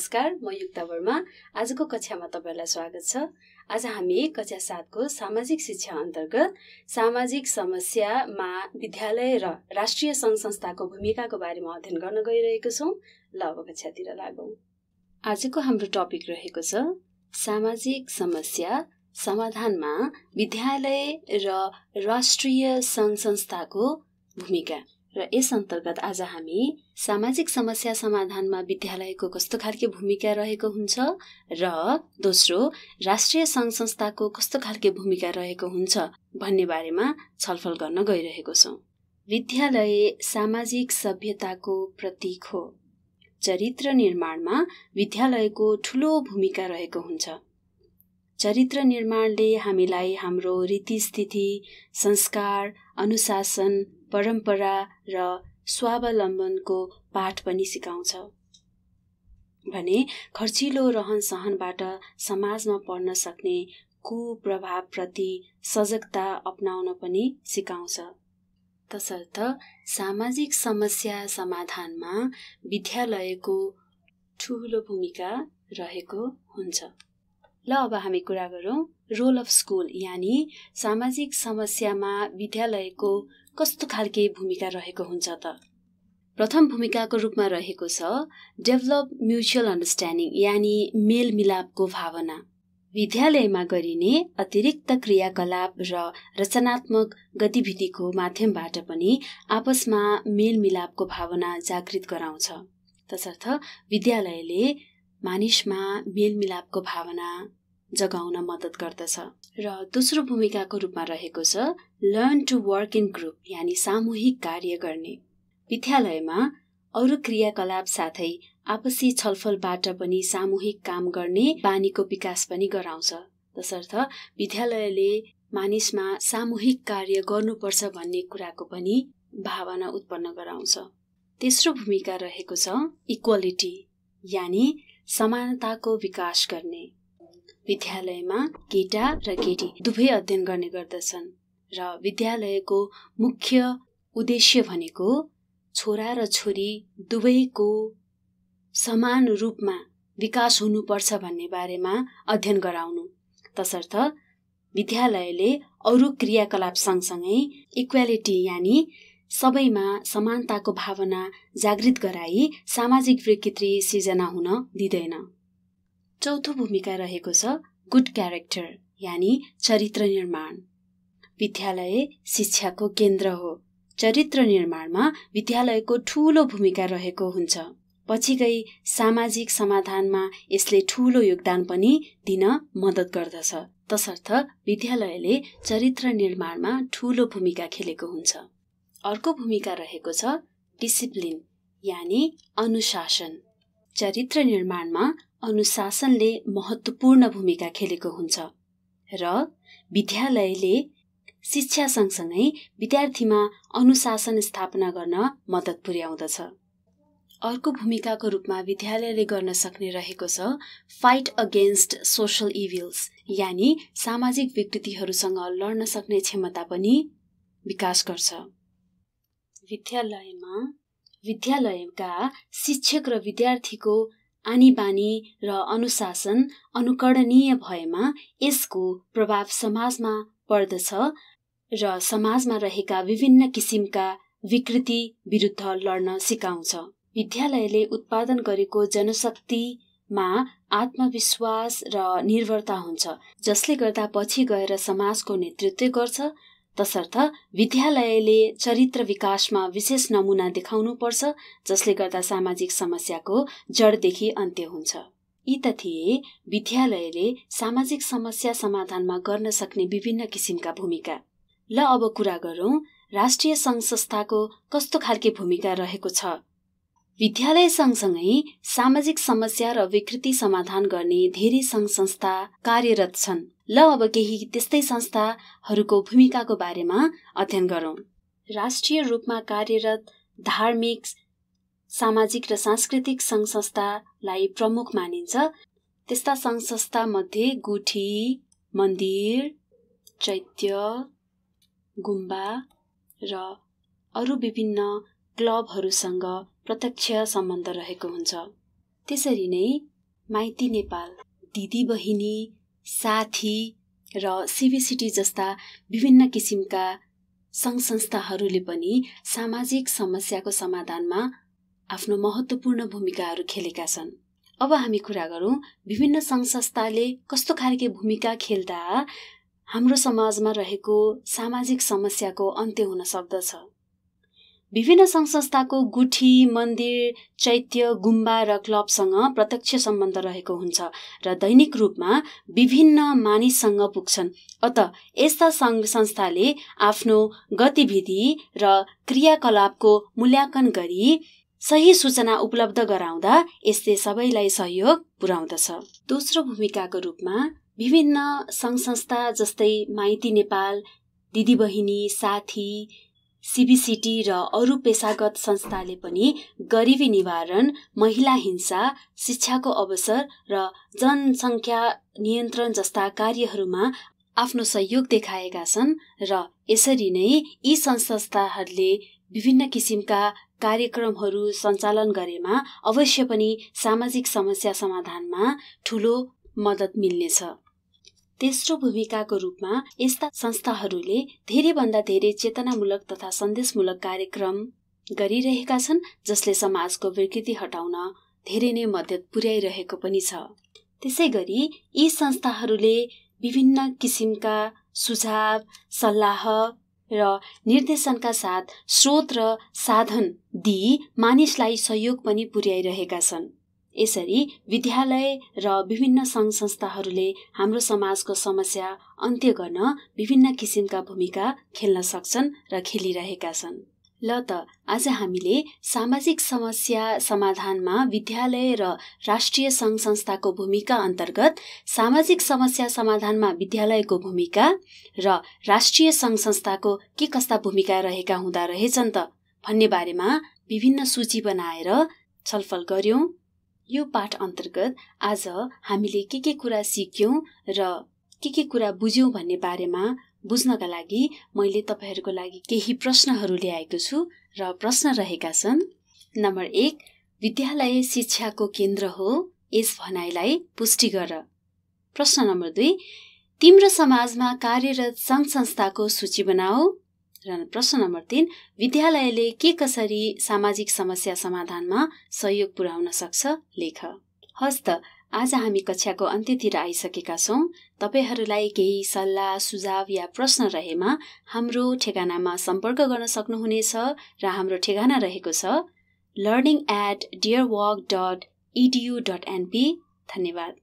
नमस्कार म युक्ता वर्मा आजको कक्षामा तपाईँलाई स्वागत छ आज हामी कक्षा सातको सामाजिक शिक्षा अन्तर्गत सामाजिक समस्यामा विद्यालय र राष्ट्रिय सङ्घ संस्थाको भूमिकाको बारेमा अध्ययन गर्न गइरहेको छौँ ल अब कक्षातिर लागौँ आजको हाम्रो टपिक रहेको छ सामाजिक समस्या समाधानमा विद्यालय र राष्ट्रिय सङ्घ संस्थाको भूमिका र यस अन्तर्गत आज हामी सामाजिक समस्या समाधानमा विद्यालयको कस्तो खालको भूमिका रहेको हुन्छ र दोस्रो राष्ट्रिय सङ्घ संस्थाको कस्तो खालको भूमिका रहेको हुन्छ भन्ने बारेमा छलफल गर्न गइरहेको छौँ विद्यालय सामाजिक सभ्यताको प्रतीक हो चरित्र निर्माणमा विद्यालयको ठुलो भूमिका रहेको हुन्छ चरित्र निर्माणले हामीलाई हाम्रो रीतिस्थिति संस्कार अनुशासन परम्परा र स्वावलम्बनको पाठ पनि सिकाउँछ भने खर्चिलो रहन सहनबाट समाजमा पर्न सक्ने कुप्रभावप्रति सजगता अपनाउन पनि सिकाउँछ तसर्थ सामाजिक समस्या समाधानमा विद्यालयको ठुलो भूमिका रहेको हुन्छ ल अब हामी कुरा गरौँ रोल अफ स्कुल यानि सामाजिक समस्यामा विद्यालयको कस्तो खालके भूमिका रहेको हुन्छ त प्रथम भूमिकाको रूपमा रहेको छ डेभलप म्युचुअल अन्डरस्ट्यान्डिङ यानि मेलमिलापको भावना विद्यालयमा गरिने अतिरिक्त क्रियाकलाप र रचनात्मक गतिविधिको माध्यमबाट पनि आपसमा मेलमिलापको भावना जागृत गराउँछ तसर्थ विद्यालयले मानिसमा मेलमिलापको भावना जगाउन मद्दत गर्दछ र दोस्रो भूमिकाको रूपमा रहेको छ learn to work in group यानि सामूहिक कार्य गर्ने विद्यालयमा अरू क्रियाकलाप साथै आपसी छलफलबाट पनि सामूहिक काम गर्ने बानीको विकास पनि गराउँछ तसर्थ विद्यालयले मानिसमा सामूहिक कार्य गर्नुपर्छ भन्ने कुराको पनि भावना उत्पन्न गराउँछ तेस्रो भूमिका रहेको छ इक्वालिटी यानि समानताको विकास गर्ने विद्यालयमा केटा र केटी दुवै अध्ययन गर्ने गर्दछन् र विद्यालयको मुख्य उद्देश्य भनेको छोरा र छोरी दुवैको समान रूपमा विकास हुनुपर्छ भन्ने बारेमा अध्ययन गराउनु तसर्थ विद्यालयले अरू क्रियाकलाप सँगसँगै इक्वालिटी यानि सबैमा समानताको भावना जागृत गराई सामाजिक विकृति सिर्जना हुन दिँदैन चौथो भूमिका रहेको छ गुड क्यारेक्टर यानि चरित्र निर्माण विद्यालय शिक्षाको केन्द्र हो चरित्र निर्माणमा विद्यालयको ठुलो भूमिका रहेको हुन्छ पछि गई सामाजिक समाधानमा यसले ठुलो योगदान पनि दिन मद्दत गर्दछ तसर्थ विद्यालयले चरित्र निर्माणमा ठुलो भूमिका खेलेको हुन्छ अर्को भूमिका रहेको छ डिसिप्लिन यानि अनुशासन चरित्र निर्माणमा अनुशासनले महत्त्वपूर्ण भूमिका खेलेको हुन्छ र विद्यालयले शिक्षा सँगसँगै विद्यार्थीमा अनुशासन स्थापना गर्न मद्दत पुर्याउँदछ अर्को भूमिकाको रूपमा विद्यालयले गर्न सक्ने रहेको छ फाइट अगेन्स्ट सोसल इभिल्स यानि सामाजिक विकृतिहरूसँग लड्न सक्ने क्षमता पनि विकास गर्छ विद्यालयमा विद्यालयका शिक्षक र विद्यार्थीको बानी र अनुशासन अनुकरणीय भएमा यसको प्रभाव समाजमा पर्दछ र समाजमा रहेका विभिन्न किसिमका विकृति विरुद्ध लड्न सिकाउँछ विद्यालयले उत्पादन गरेको जनशक्तिमा आत्मविश्वास र निर्भरता हुन्छ जसले गर्दा पछि गएर समाजको नेतृत्व गर्छ तसर्थ विद्यालयले चरित्र विकासमा विशेष नमुना पर्छ जसले गर्दा सामाजिक समस्याको जडदेखि अन्त्य हुन्छ यी त थिए विद्यालयले सामाजिक समस्या समाधानमा गर्न सक्ने विभिन्न किसिमका भूमिका ल अब कुरा गरौँ राष्ट्रिय सङ्घ संस्थाको कस्तो खालके भूमिका रहेको छ विद्यालय सँगसँगै सामाजिक समस्या र विकृति समाधान गर्ने धेरै सङ्घ संस्था कार्यरत छन् ल अब केही त्यस्तै संस्थाहरूको भूमिकाको बारेमा अध्ययन गरौँ राष्ट्रिय रूपमा कार्यरत धार्मिक सामाजिक र सांस्कृतिक सङ्घ संस्थालाई प्रमुख मानिन्छ त्यस्ता सङ्घ मध्ये गुठी मन्दिर चैत्य गुम्बा र अरू विभिन्न क्लबहरूसँग प्रत्यक्ष सम्बन्ध रहेको हुन्छ त्यसरी नै माइती नेपाल दिदी बहिनी साथी र सिभिसिटी जस्ता विभिन्न किसिमका सङ्घ संस्थाहरूले पनि सामाजिक समस्याको समाधानमा आफ्नो महत्त्वपूर्ण भूमिकाहरू खेलेका छन् अब हामी कुरा गरौँ विभिन्न सङ्घ संस्थाले कस्तो खालके भूमिका खेल्दा हाम्रो समाजमा रहेको सामाजिक समस्याको अन्त्य हुन सक्दछ विभिन्न सङ्घ संस्थाको गुठी मन्दिर चैत्य गुम्बा र क्लबसँग प्रत्यक्ष सम्बन्ध रहेको हुन्छ र दैनिक रूपमा विभिन्न मानिससँग पुग्छन् अत यस्ता सङ्घ संस्थाले आफ्नो गतिविधि र क्रियाकलापको मूल्याङ्कन गरी सही सूचना उपलब्ध गराउँदा यसले सबैलाई सहयोग पुर्याउँदछ दोस्रो भूमिकाको रूपमा विभिन्न सङ्घ संस्था जस्तै माइती नेपाल दिदीबहिनी साथी सिबिसिटी र अरू पेसागत संस्थाले पनि गरिबी निवारण महिला हिंसा शिक्षाको अवसर र जनसङ्ख्या नियन्त्रण जस्ता कार्यहरूमा आफ्नो सहयोग देखाएका छन् र यसरी नै यी संस्थाहरूले विभिन्न किसिमका कार्यक्रमहरू सञ्चालन गरेमा अवश्य पनि सामाजिक समस्या समाधानमा ठुलो मद्दत मिल्नेछ तेस्रो भूमिकाको रूपमा यस्ता संस्थाहरूले धेरैभन्दा धेरै चेतनामूलक तथा सन्देशमूलक कार्यक्रम गरिरहेका छन् जसले समाजको विकृति हटाउन धेरै नै मद्दत पुर्याइरहेको पनि छ त्यसै गरी यी संस्थाहरूले विभिन्न किसिमका सुझाव सल्लाह र निर्देशनका साथ स्रोत र साधन दिई मानिसलाई सहयोग पनि पुर्याइरहेका छन् यसरी विद्यालय र विभिन्न सङ्घ संस्थाहरूले हाम्रो समाजको समस्या अन्त्य गर्न विभिन्न किसिमका भूमिका खेल्न सक्छन् र खेलिरहेका छन् ल त आज हामीले सामाजिक समस्या समाधानमा विद्यालय र राष्ट्रिय सङ्घ संस्थाको भूमिका अन्तर्गत सामाजिक समस्या समाधानमा विद्यालयको भूमिका र राष्ट्रिय सङ्घ संस्थाको के कस्ता भूमिका रहेका हुँदा रहेछन् त भन्ने बारेमा विभिन्न सूची बनाएर छलफल गऱ्यौँ यो पाठ अन्तर्गत आज हामीले के के कुरा सिक्यौँ र के के कुरा बुझ्यौँ भन्ने बारेमा बुझ्नका लागि मैले तपाईँहरूको लागि केही प्रश्नहरू ल्याएको छु र प्रश्न रहेका छन् नम्बर एक विद्यालय शिक्षाको केन्द्र हो यस भनाइलाई पुष्टि गर प्रश्न नम्बर दुई तिम्रो समाजमा कार्यरत सङ्घ संस्थाको सूची बनाऊ र प्रश्न नम्बर तिन विद्यालयले के कसरी सामाजिक समस्या समाधानमा सहयोग पुर्याउन सक्छ लेख हस् त आज हामी कक्षाको अन्त्यतिर आइसकेका छौँ तपाईँहरूलाई केही सल्लाह सुझाव या प्रश्न रहेमा हाम्रो ठेगानामा सम्पर्क गर्न सक्नुहुनेछ र हाम्रो ठेगाना रहेको छ learning at dear dot edu dot NP धन्यवाद